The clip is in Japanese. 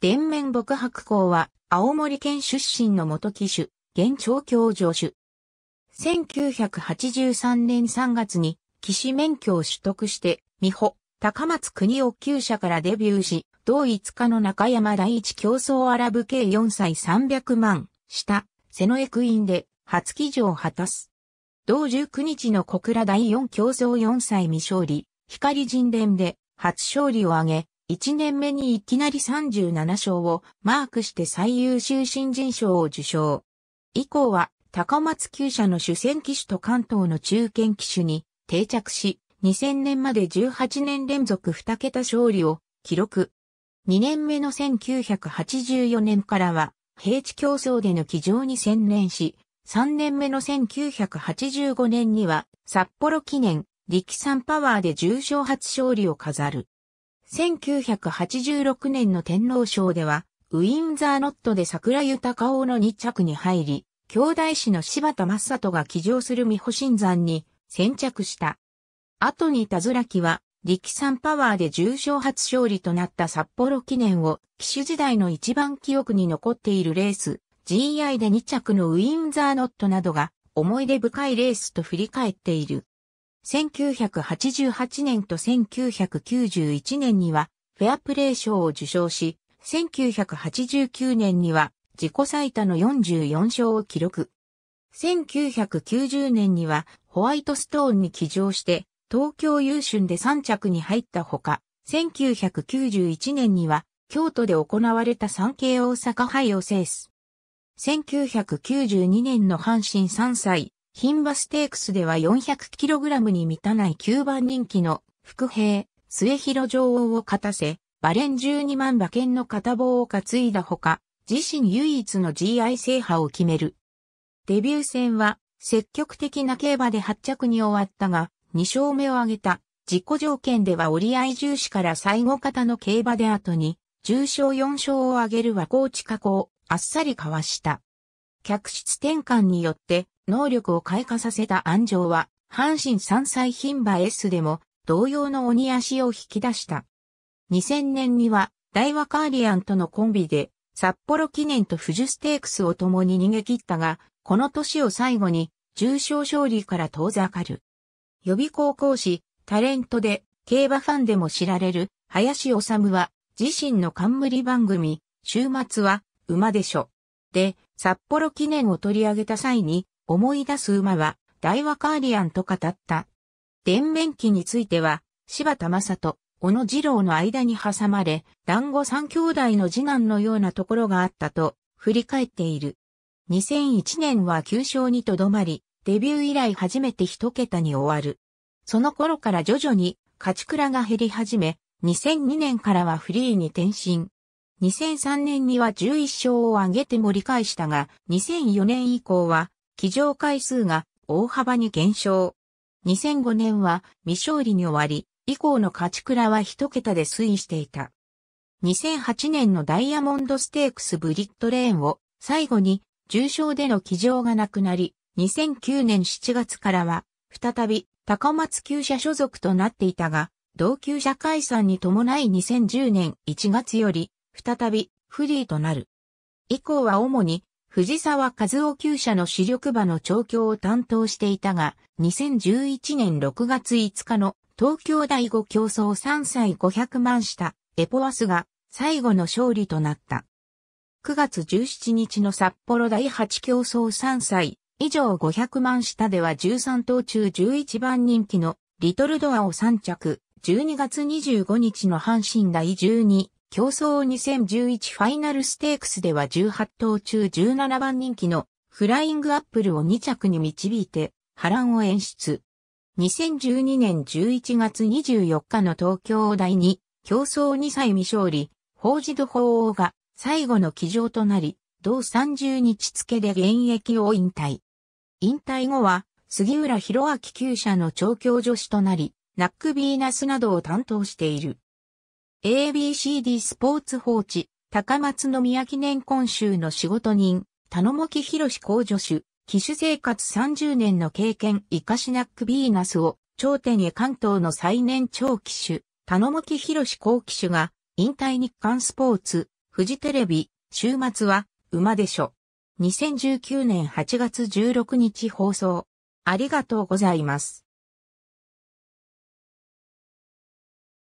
連面牧白校は、青森県出身の元騎手、現調教助手。1983年3月に、騎士免許を取得して、美穂、高松国を旧社からデビューし、同5日の中山第一競争アラブ計4歳300万、下、瀬野江クインで、初騎乗を果たす。同19日の小倉第4競争4歳未勝利、光神殿で、初勝利を挙げ、1年目にいきなり37勝をマークして最優秀新人賞を受賞。以降は高松旧社の主戦機種と関東の中堅機種に定着し、2000年まで18年連続2桁勝利を記録。2年目の1984年からは、平地競争での騎乗に専念し、3年目の1985年には、札幌記念、力産パワーで重賞初勝利を飾る。1986年の天皇賞では、ウィンザーノットで桜豊王の2着に入り、兄弟子の柴田正人が騎乗する美保新山に先着した。後に田面木は、力産パワーで重賞初勝利となった札幌記念を、騎手時代の一番記憶に残っているレース、GI で2着のウィンザーノットなどが、思い出深いレースと振り返っている。1988年と1991年にはフェアプレー賞を受賞し、1989年には自己最多の44勝を記録。1990年にはホワイトストーンに起乗して東京優春で3着に入ったほか、1991年には京都で行われた産経大阪杯を制す。1992年の阪神3歳ン馬ステークスでは 400kg に満たない9番人気の副兵、末広女王を勝たせ、馬連12万馬券の片棒を担いだほか、自身唯一の GI 制覇を決める。デビュー戦は積極的な競馬で8着に終わったが、2勝目を挙げた。自己条件では折り合い重視から最後方の競馬で後に、重賞4勝を挙げる和光地下工、あっさりかわした。客室転換によって能力を開花させた安城は、阪神三歳牝馬 S でも同様の鬼足を引き出した。2000年には、大和カーリアンとのコンビで、札幌記念と富士ステークスを共に逃げ切ったが、この年を最後に、重賞勝利から遠ざかる。予備高校誌、タレントで、競馬ファンでも知られる、林治は、自身の冠番組、週末は、馬でしょ。で、札幌記念を取り上げた際に、思い出す馬は、大和カーリアンと語った。伝面記については、柴田正人、小野二郎の間に挟まれ、団子三兄弟の次男のようなところがあったと、振り返っている。2001年は9勝にとどまり、デビュー以来初めて一桁に終わる。その頃から徐々に勝ち倉が減り始め、2002年からはフリーに転身。2003年には11勝を挙げて盛り返したが、2004年以降は起乗回数が大幅に減少。2005年は未勝利に終わり、以降の勝ち倉は一桁で推移していた。2008年のダイヤモンドステークスブリッドレーンを最後に重傷での起乗がなくなり、2009年7月からは再び高松厩舎所属となっていたが、同級者解散に伴い2010年1月より再びフリーとなる。以降は主に藤沢和夫厩舎の主力馬の調教を担当していたが、2011年6月5日の東京第5競争3歳500万下、エポワスが最後の勝利となった。9月17日の札幌第8競争3歳、以上500万下では13頭中11番人気のリトルドアを3着、12月25日の阪神第12競争2011ファイナルステークスでは18頭中17番人気のフライングアップルを2着に導いて波乱を演出。2012年11月24日の東京大に競争2歳未勝利、法事度法王が最後の騎乗となり、同30日付で現役を引退。引退後は、杉浦博明厩舎の調教助手となり、ナックビーナスなどを担当している。ABCD スポーツ放置、高松宮記念今週の仕事人、田野木博公助手、騎手生活30年の経験、イカシナックビーナスを、頂点へ関東の最年長騎手、田野木博公騎手が、引退日刊スポーツ、フジテレビ、週末は、馬でしょ。2019年8月16日放送。ありがとうございます。